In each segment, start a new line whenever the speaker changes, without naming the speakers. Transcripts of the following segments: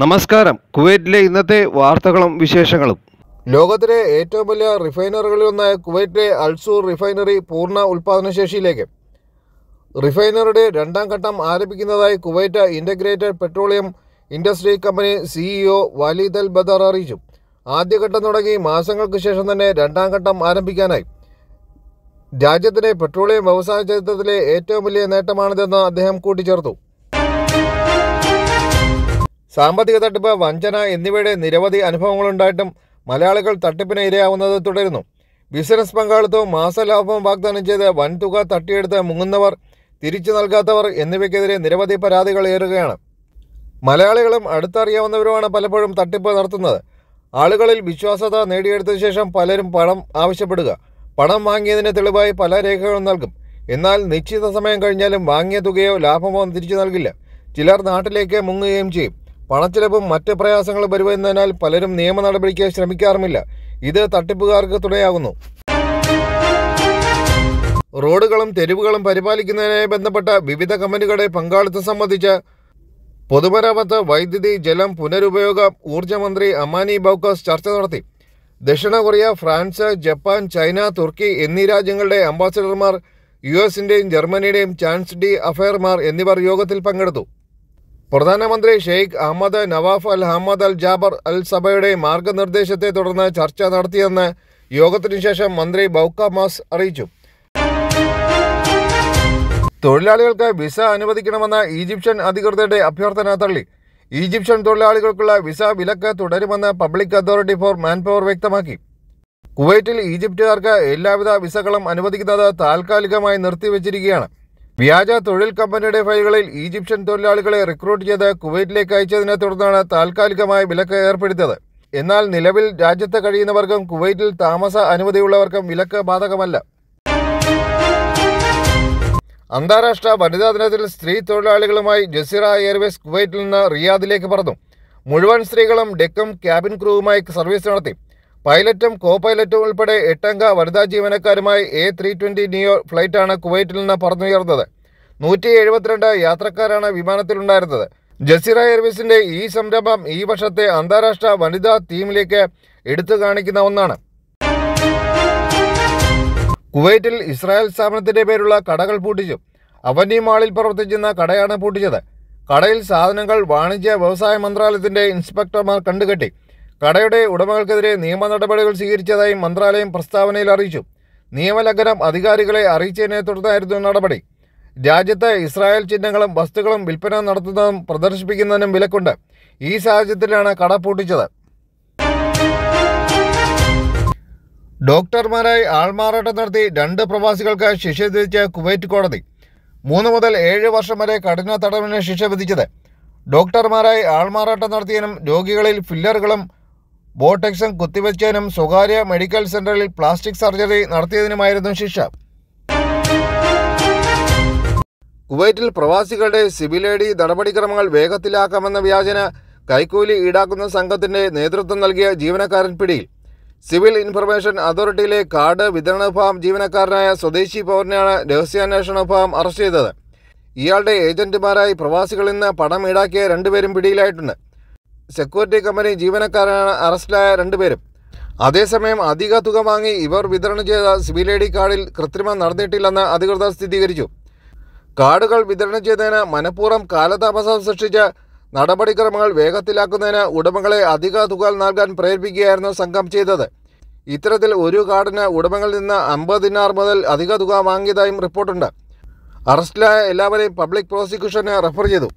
നമസ്കാരം കുവൈറ്റിലെ ഇന്നത്തെ വാർത്തകളും വിശേഷങ്ങളും ലോകത്തിലെ ഏറ്റവും വലിയ റിഫൈനറികളിലൊന്നായ കുവൈറ്റിലെ അൾസൂർ റിഫൈനറി പൂർണ്ണ ഉൽപാദനശേഷിയിലേക്ക് റിഫൈനറിയുടെ രണ്ടാം ഘട്ടം ആരംഭിക്കുന്നതായി Kuwait integrated petroleum industry company CEO വാലിദൽ അൽ ബദർ അറിയിച്ചു ആദ്യഘട്ടം തുടങ്ങി മാസങ്ങൾക്ക് ശേഷം തന്നെ രണ്ടാം ഘട്ടം ആരംഭിക്കാനായി രാജ്യത്തിൻ്റെ പെട്രോളിയം വ്യവസായ ചരിത്രത്തിലെ ഏറ്റവും വലിയ നേട്ടമാണിതെന്ന് അദ്ദേഹം കൂട്ടിച്ചേർത്തു സാമ്പത്തിക തട്ടിപ്പ് വഞ്ചന എന്നിവയുടെ നിരവധി അനുഭവങ്ങളുണ്ടായിട്ടും മലയാളികൾ തട്ടിപ്പിന് ഇരയാവുന്നത് തുടരുന്നു ബിസിനസ് പങ്കാളിത്തവും മാസലാഭവും വാഗ്ദാനം ചെയ്ത് വൻതുക തട്ടിയെടുത്ത് മുങ്ങുന്നവർ തിരിച്ചു നൽകാത്തവർ എന്നിവയ്ക്കെതിരെ നിരവധി പരാതികൾ ഏറുകയാണ് മലയാളികളും അടുത്തറിയാവുന്നവരുമാണ് പലപ്പോഴും തട്ടിപ്പ് നടത്തുന്നത് ആളുകളിൽ വിശ്വാസത നേടിയെടുത്ത ശേഷം പലരും പണം ആവശ്യപ്പെടുക പണം വാങ്ങിയതിന് തെളിവായി പല രേഖകളും നൽകും എന്നാൽ നിശ്ചിത സമയം കഴിഞ്ഞാലും വാങ്ങിയ തുകയോ ലാഭമോ തിരിച്ചു നൽകില്ല ചിലർ നാട്ടിലേക്ക് മുങ്ങുകയും ചെയ്യും ചിലവും മറ്റ് പ്രയാസങ്ങളും വരുമെന്നതിനാൽ പലരും നിയമ നടപടിക്ക് ശ്രമിക്കാറുമില്ല ഇത് തട്ടിപ്പുകാർക്ക് തുണയാകുന്നു റോഡുകളും തെരുവുകളും പരിപാലിക്കുന്നതിനായി ബന്ധപ്പെട്ട വിവിധ കമ്പനികളുടെ പങ്കാളിത്തം സംബന്ധിച്ച് പൊതുമരാമത്ത് വൈദ്യുതി ജലം പുനരുപയോഗ ഊർജ്ജമന്ത്രി അമാനി ബൗക്കോസ് ചർച്ച നടത്തി ദക്ഷിണ കൊറിയ ഫ്രാൻസ് ജപ്പാൻ ചൈന തുർക്കി എന്നീ രാജ്യങ്ങളുടെ അംബാസിഡർമാർ യു എസിൻ്റെയും ജർമ്മനിയുടെയും ചാൻസ് ഡി അഫയർമാർ എന്നിവർ യോഗത്തിൽ പങ്കെടുത്തു പ്രധാനമന്ത്രി Sheikh Ahmad Nawaf al Hamad al Jaber al സഭയുടെ മാർഗനിർദ്ദേശത്തെ തുടർന്ന് ചർച്ച നടത്തിയെന്ന് യോഗത്തിനു ശേഷം മന്ത്രി ബൗക്ക മാസ് അറിയിച്ചു തൊഴിലാളികൾക്ക് വിസ അനുവദിക്കണമെന്ന ഈജിപ്ഷ്യൻ അധികൃതരുടെ അഭ്യർത്ഥന തള്ളി ഈജിപ്ഷ്യൻ തൊഴിലാളികൾക്കുള്ള വിസ വിലക്ക് തുടരുമെന്ന് പബ്ലിക് അതോറിറ്റി ഫോർ മാൻപവർ വ്യക്തമാക്കി കുവൈറ്റിൽ ഈജിപ്തുകാർക്ക് എല്ലാവിധ വിസകളും അനുവദിക്കുന്നത് താൽക്കാലികമായി നിർത്തിവച്ചിരിക്കുകയാണ് വ്യാജ തൊഴിൽ കമ്പനിയുടെ ഫയലുകളിൽ ഈജിപ്ഷ്യൻ തൊഴിലാളികളെ റിക്രൂട്ട് ചെയ്ത് കുവൈറ്റിലേക്ക് അയച്ചതിനെ തുടർന്നാണ് താൽക്കാലികമായി വിലക്ക് ഏർപ്പെടുത്തിയത് എന്നാൽ നിലവിൽ രാജ്യത്ത് കഴിയുന്നവർക്കും കുവൈറ്റിൽ താമസ അനുമതിയുള്ളവർക്കും വിലക്ക് ബാധകമല്ല അന്താരാഷ്ട്ര വനിതാ ദിനത്തിൽ സ്ത്രീ തൊഴിലാളികളുമായി ജസീറ എയർവേസ് കുവൈറ്റിൽ നിന്ന് റിയാദിലേക്ക് പറന്നു മുഴുവൻ സ്ത്രീകളും ഡെക്കും ക്യാബിൻ ക്രൂവുമായി സർവീസ് നടത്തി പൈലറ്റും കോ പൈലറ്റും ഉൾപ്പെടെ എട്ടംഗ വനിതാ ജീവനക്കാരുമായി എ ത്രീ ട്വൻ്റി നിയോ ഫ്ലൈറ്റാണ് കുവൈറ്റിൽ നിന്ന് പറന്നുയർന്നത് നൂറ്റി എഴുപത്തിരണ്ട് യാത്രക്കാരാണ് വിമാനത്തിലുണ്ടായിരുന്നത് ജസീറ എയർവേസിൻ്റെ ഈ സംരംഭം ഈ വർഷത്തെ അന്താരാഷ്ട്ര വനിതാ തീമിലേക്ക് എടുത്തു കാണിക്കുന്ന ഒന്നാണ് കുവൈറ്റിൽ ഇസ്രായേൽ സ്ഥാപനത്തിൻ്റെ പേരുള്ള കടകൾ പൂട്ടിച്ചു അവന്യ മാളിൽ പ്രവർത്തിക്കുന്ന കടയാണ് പൂട്ടിച്ചത് കടയിൽ സാധനങ്ങൾ വാണിജ്യ വ്യവസായ മന്ത്രാലയത്തിൻ്റെ ഇൻസ്പെക്ടർമാർ കണ്ടുകെട്ടി കടയുടെ ഉടമകൾക്കെതിരെ നിയമ നടപടികൾ സ്വീകരിച്ചതായും മന്ത്രാലയം പ്രസ്താവനയിൽ അറിയിച്ചു നിയമലംഘനം അധികാരികളെ അറിയിച്ചതിനെ തുടർന്നായിരുന്നു നടപടി രാജ്യത്ത് ഇസ്രായേൽ ചിഹ്നങ്ങളും വസ്തുക്കളും വിൽപ്പന നടത്തുന്നതും പ്രദർശിപ്പിക്കുന്നതിനും വിലക്കുണ്ട് ഈ സാഹചര്യത്തിലാണ് കട പൂട്ടിച്ചത് ഡോക്ടർമാരായി ആൾമാറാട്ടം നടത്തി രണ്ട് പ്രവാസികൾക്ക് ശിക്ഷ വിധിച്ച കുവൈറ്റ് കോടതി മൂന്ന് മുതൽ ഏഴ് വർഷം വരെ കഠിന തടവിന് ശിക്ഷ വിധിച്ചത് ഡോക്ടർമാരായി ആൾമാറാട്ടം നടത്തിയതിനും രോഗികളിൽ ഫില്ലറുകളും ബോട്ടക്സും കുത്തിവെച്ചതിനും സ്വകാര്യ മെഡിക്കൽ സെന്ററിൽ പ്ലാസ്റ്റിക് സർജറി നടത്തിയതിനുമായിരുന്നു ശിക്ഷ കുവൈറ്റിൽ പ്രവാസികളുടെ സിവിലേഡി നടപടിക്രമങ്ങൾ വേഗത്തിലാക്കാമെന്ന വ്യാജന കൈക്കൂലി ഈടാക്കുന്ന സംഘത്തിന്റെ നേതൃത്വം നൽകിയ ജീവനക്കാരൻ പിടിയിൽ സിവിൽ ഇൻഫർമേഷൻ അതോറിറ്റിയിലെ കാർഡ് വിതരണ വിഭാഗം ജീവനക്കാരനായ സ്വദേശി പൗരനെയാണ് രഹസ്യാന്വേഷണ വിഭാഗം അറസ്റ്റ് ചെയ്തത് ഇയാളുടെ ഏജന്റുമാരായി പ്രവാസികളിൽ നിന്ന് പണം ഈടാക്കിയ രണ്ടുപേരും പിടിയിലായിട്ടുണ്ട് സെക്യൂരിറ്റി കമ്പനി ജീവനക്കാരാണ് അറസ്റ്റിലായ രണ്ടുപേരും അതേസമയം അധിക തുക വാങ്ങി ഇവർ വിതരണം ചെയ്ത സിവിൽ ഐ ഡി കാർഡിൽ കൃത്രിമം നടന്നിട്ടില്ലെന്ന് അധികൃതർ സ്ഥിരീകരിച്ചു കാർഡുകൾ വിതരണം ചെയ്തതിന് മനഃപൂർവ്വം കാലതാമസം സൃഷ്ടിച്ച് നടപടിക്രമങ്ങൾ വേഗത്തിലാക്കുന്നതിന് ഉടമകളെ അധിക തുക നൽകാൻ പ്രേരിപ്പിക്കുകയായിരുന്നു സംഘം ചെയ്തത് ഇത്തരത്തിൽ ഒരു കാർഡിന് ഉടമകളിൽ നിന്ന് അമ്പത് ദിനാർ മുതൽ അധിക തുക വാങ്ങിയതായും റിപ്പോർട്ടുണ്ട് അറസ്റ്റിലായ എല്ലാവരെയും പബ്ലിക് പ്രോസിക്യൂഷന് റെഫർ ചെയ്തു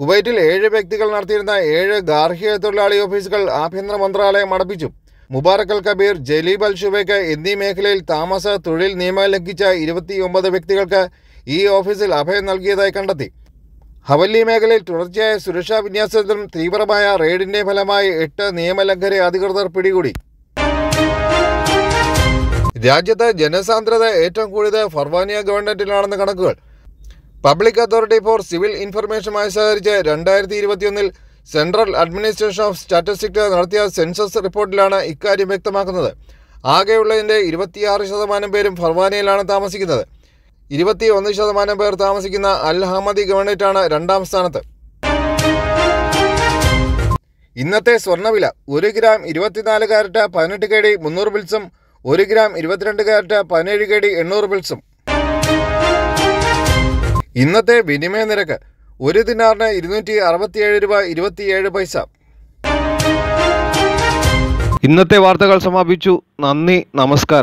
കുവൈറ്റിൽ ഏഴ് വ്യക്തികൾ നടത്തിയിരുന്ന ഏഴ് ഗാർഹിക തൊഴിലാളി ഓഫീസുകൾ ആഭ്യന്തര മന്ത്രാലയം അടപ്പിച്ചു Mubarak Al Kabeer Jaleeb Al Shuyoukh എന്നീ മേഖലയിൽ താമസ തൊഴിൽ നിയമം ലംഘിച്ച ഇരുപത്തിയൊമ്പത് വ്യക്തികൾക്ക് ഈ ഓഫീസിൽ അഭയം നൽകിയതായി കണ്ടെത്തി ഹവല്ലി മേഖലയിൽ തുടർച്ചയായ സുരക്ഷാ വിന്യാസത്തിലും തീവ്രമായ റെയ്ഡിന്റെ ഫലമായി എട്ട് നിയമലംഘരെ അധികൃതർ പിടികൂടി രാജ്യത്ത് ജനസാന്ദ്രത ഏറ്റവും കൂടിയത് ഫർവാനിയ ഗവൺമെന്റിലാണെന്ന് കണക്കുകൾ പബ്ലിക് അതോറിറ്റി ഫോർ സിവിൽ ഇൻഫർമേഷനുമായി സഹകരിച്ച് രണ്ടായിരത്തി ഇരുപത്തിയൊന്നിൽ സെൻട്രൽ അഡ്മിനിസ്ട്രേഷൻ ഓഫ് സ്റ്റാറ്റിസ്റ്റിക്സ് നടത്തിയ സെൻസസ് റിപ്പോർട്ടിലാണ് ഇക്കാര്യം വ്യക്തമാക്കുന്നത് ആകെയുള്ളതിൻ്റെ ഇരുപത്തിയാറ് ശതമാനം പേരും ഫർവാനയിലാണ് താമസിക്കുന്നത് ഇരുപത്തി ഒന്ന് ശതമാനം പേർ താമസിക്കുന്ന അൽഹമ്മദി ഹമദി ഗവൺമെൻറ്റാണ് രണ്ടാം സ്ഥാനത്ത് ഇന്നത്തെ സ്വർണ്ണവില ഒരു ഗ്രാം ഇരുപത്തിനാല് കാരറ്റ് പതിനെട്ട് കെ ഡി മുന്നൂറ് ബിൽസും ഒരു ഗ്രാം ഇരുപത്തിരണ്ട് കാരറ്റ് പതിനേഴ് കെ ഡി എണ്ണൂറ് ബിൽസും ഇന്നത്തെ വിനിമയ നിരക്ക് ഒരു ദിനാറിന് ഇരുന്നൂറ്റി അറുപത്തിയേഴ് രൂപ ഇരുപത്തിയേഴ് പൈസ ഇന്നത്തെ വാർത്തകൾ സമാപിച്ചു നന്ദി നമസ്കാരം